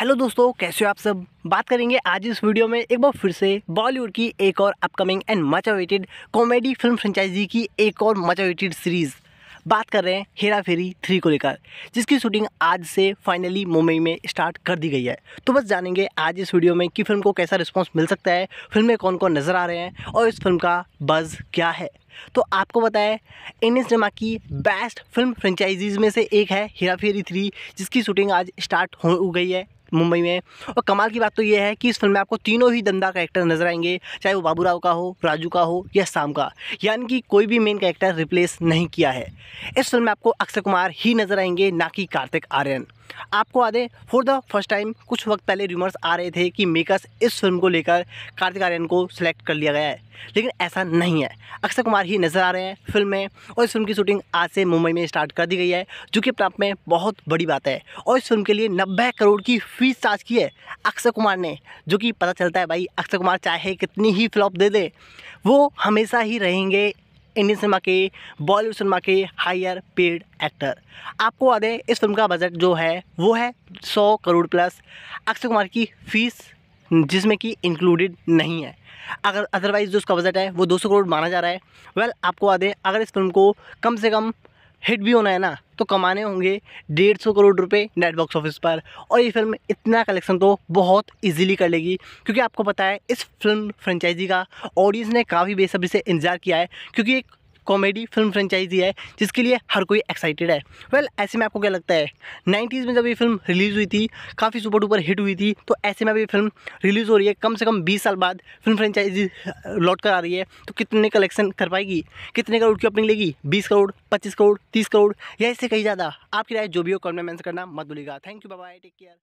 hello दोस्तों कैसे हो आप सब बात करेंगे आज इस वीडियो में एक बार फिर से बॉलीवुड की एक और upcoming and much awaited comedy film franchise की एक और मच अवेटेड सीरीज़ बात कर रहे हैं हेरा फेरी थ्री को लेकर जिसकी शूटिंग आज से फाइनली मुंबई में स्टार्ट कर दी गई है तो बस जानेंगे आज इस वीडियो में कि फिल्म को कैसा रिस्पॉन्स मिल सकता है फिल्म में कौन कौन नज़र आ रहे हैं और इस फिल्म का बज़ क्या है तो आपको बताएं इन सिनेमा की बेस्ट फिल्म फ्रेंचाइजीज़ में से एक है हेरा फेरी थ्री जिसकी शूटिंग आज स्टार्ट हो गई है मुंबई में और कमाल की बात तो यह है कि इस फिल्म में आपको तीनों ही दंदा कैरेक्टर नजर आएंगे चाहे वो बाबूराव का हो राजू का हो या शाम का यानी कि कोई भी मेन कैरेक्टर रिप्लेस नहीं किया है इस फिल्म में आपको अक्षय कुमार ही नजर आएंगे ना कि कार्तिक आर्यन आपको आदे फॉर द फर्स्ट टाइम कुछ वक्त पहले रूमर्स आ रहे थे कि मेकर्स इस फिल्म को लेकर कार्तिक आर्यन को सिलेक्ट कर लिया गया है लेकिन ऐसा नहीं है अक्षय कुमार ही नज़र आ रहे हैं फिल्म में और इस फिल्म की शूटिंग आज से मुंबई में स्टार्ट कर दी गई है जो कि अपने आप में बहुत बड़ी बात है और इस फिल्म के लिए नब्बे करोड़ की फीस चार्ज की है अक्षय कुमार ने जो कि पता चलता है भाई अक्षय कुमार चाहे कितनी ही फ्लॉप दे दे वो हमेशा ही रहेंगे इंडियन सिनेमा के बॉलीवुड सिनेमा के हायर पेड एक्टर आपको बता दें इस फिल्म का बजट जो है वो है सौ करोड़ प्लस अक्षय कुमार की फीस जिसमें कि इंक्लूडेड नहीं है अगर अदरवाइज़ जो उसका बजट है वो 200 करोड़ माना जा रहा है वेल well, आपको बता दें अगर इस फिल्म को कम से कम हिट भी होना है ना तो कमाने होंगे डेढ़ सौ करोड़ रुपए नेट बॉक्स ऑफिस पर और ये फिल्म इतना कलेक्शन तो बहुत इजीली कर लेगी क्योंकि आपको पता है इस फिल्म फ्रेंचाइजी का ऑडियंस ने काफ़ी बेसब्री से इंतज़ार किया है क्योंकि एक कॉमेडी फिल्म फ्रेंचाइजी है जिसके लिए हर कोई एक्साइटेड है वेल well, ऐसे में आपको क्या लगता है नाइन्टीज़ में जब ये फिल्म रिलीज़ हुई थी काफ़ी सुपर डुपर हिट हुई थी तो ऐसे में अब ये फिल्म रिलीज़ हो रही है कम से कम बीस साल बाद फिल्म फ्रेंचाइजी लौट कर आ रही है तो कितने कलेक्शन कर पाएगी कितने करोड़ की ओपनिंग लेगी बीस करोड़ पच्चीस करोड़ तीस करोड़ या इससे कहीं ज़्यादा आपकी राय जो भी हो कॉमेंट मेंशन करना मत भूलिएगा thank you bye take care